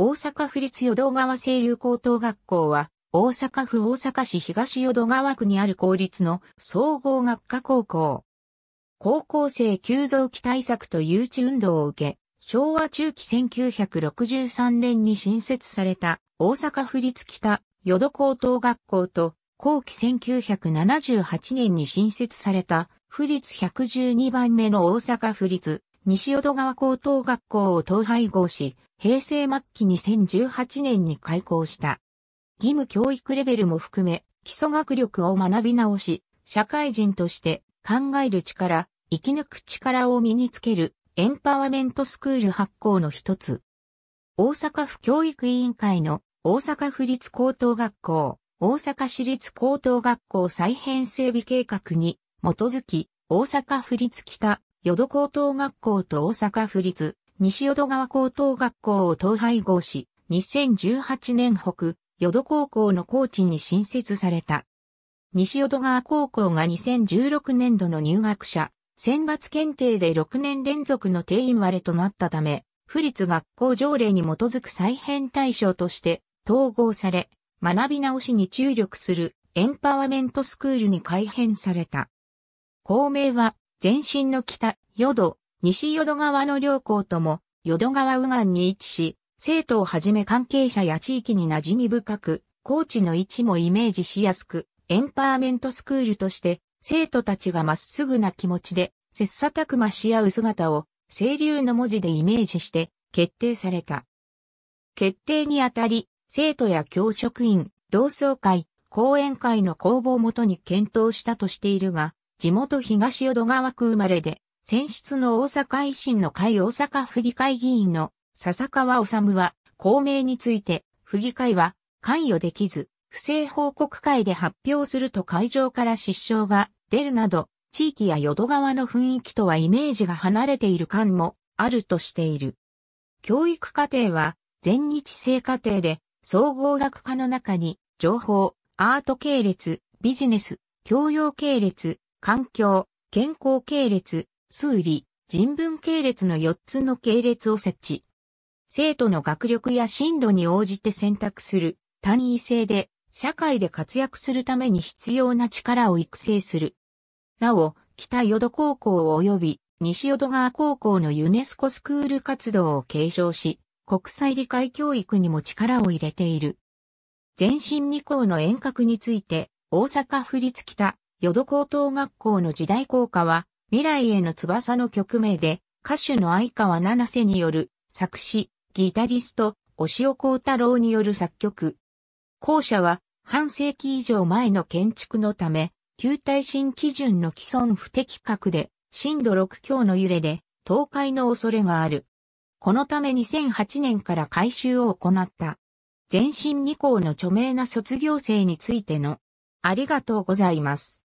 大阪府立淀川清流高等学校は、大阪府大阪市東淀川区にある公立の総合学科高校。高校生急増期対策と誘致運動を受け、昭和中期1963年に新設された大阪府立北淀高等学校と、後期1978年に新設された府立112番目の大阪府立西淀川高等学校を統廃合し、平成末期2018年に開校した。義務教育レベルも含め、基礎学力を学び直し、社会人として考える力、生き抜く力を身につけるエンパワーメントスクール発行の一つ。大阪府教育委員会の大阪府立高等学校、大阪市立高等学校再編整備計画に基づき、大阪府立北淀高等学校と大阪府立西淀川高等学校を統廃合し、2018年北、淀高校の高知に新設された。西淀川高校が2016年度の入学者、選抜検定で6年連続の定員割れとなったため、府立学校条例に基づく再編対象として統合され、学び直しに注力するエンパワメントスクールに改編された。校名は前身の北、淀、西淀川の両校とも、淀川右岸に位置し、生徒をはじめ関係者や地域に馴染み深く、ーチの位置もイメージしやすく、エンパーメントスクールとして、生徒たちがまっすぐな気持ちで、切磋琢磨し合う姿を、清流の文字でイメージして、決定された。決定にあたり、生徒や教職員、同窓会、講演会の公募をもとに検討したとしているが、地元東淀川区生まれで、選出の大阪維新の会大阪府議会議員の笹川治は、公明について、府議会は関与できず、不正報告会で発表すると会場から失笑が出るなど、地域や淀川の雰囲気とはイメージが離れている感もあるとしている。教育課程は全日制課程で総合学科の中に情報、アート系列、ビジネス、教養系列、環境、健康系列、数理、人文系列の4つの系列を設置。生徒の学力や進度に応じて選択する単位制で社会で活躍するために必要な力を育成する。なお、北淀高校及び西淀川高校のユネスコスクール活動を継承し、国際理解教育にも力を入れている。前身2校の遠隔について、大阪府立北淀高等学校の時代校歌は、未来への翼の曲名で、歌手の相川七瀬による、作詞、ギタリスト、押尾幸太郎による作曲。校舎は、半世紀以上前の建築のため、旧耐震基準の既存不適格で、震度6強の揺れで、倒壊の恐れがある。このため2008年から改修を行った。前身2校の著名な卒業生についての、ありがとうございます。